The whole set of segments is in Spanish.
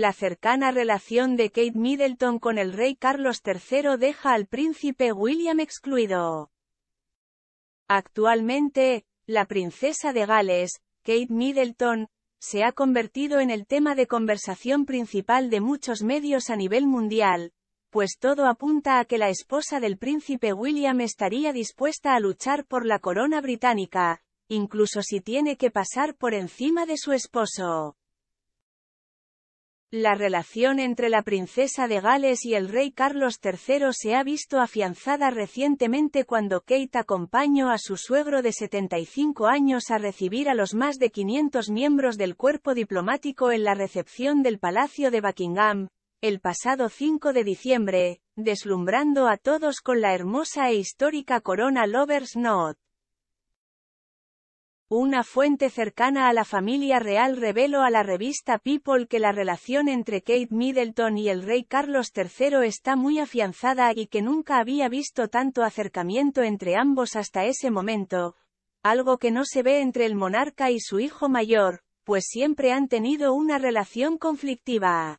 La cercana relación de Kate Middleton con el rey Carlos III deja al príncipe William excluido. Actualmente, la princesa de Gales, Kate Middleton, se ha convertido en el tema de conversación principal de muchos medios a nivel mundial, pues todo apunta a que la esposa del príncipe William estaría dispuesta a luchar por la corona británica, incluso si tiene que pasar por encima de su esposo. La relación entre la princesa de Gales y el rey Carlos III se ha visto afianzada recientemente cuando Kate acompañó a su suegro de 75 años a recibir a los más de 500 miembros del cuerpo diplomático en la recepción del Palacio de Buckingham, el pasado 5 de diciembre, deslumbrando a todos con la hermosa e histórica corona Lovers Knot. Una fuente cercana a la familia real reveló a la revista People que la relación entre Kate Middleton y el rey Carlos III está muy afianzada y que nunca había visto tanto acercamiento entre ambos hasta ese momento, algo que no se ve entre el monarca y su hijo mayor, pues siempre han tenido una relación conflictiva.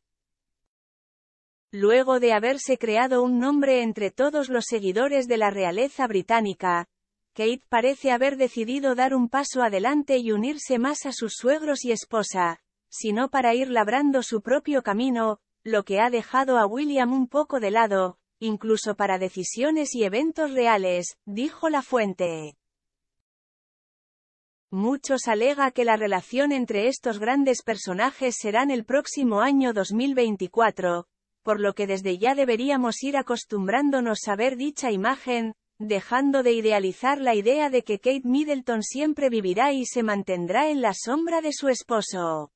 Luego de haberse creado un nombre entre todos los seguidores de la realeza británica, Kate parece haber decidido dar un paso adelante y unirse más a sus suegros y esposa, sino para ir labrando su propio camino, lo que ha dejado a William un poco de lado, incluso para decisiones y eventos reales, dijo la fuente. Muchos alega que la relación entre estos grandes personajes será en el próximo año 2024, por lo que desde ya deberíamos ir acostumbrándonos a ver dicha imagen, dejando de idealizar la idea de que Kate Middleton siempre vivirá y se mantendrá en la sombra de su esposo.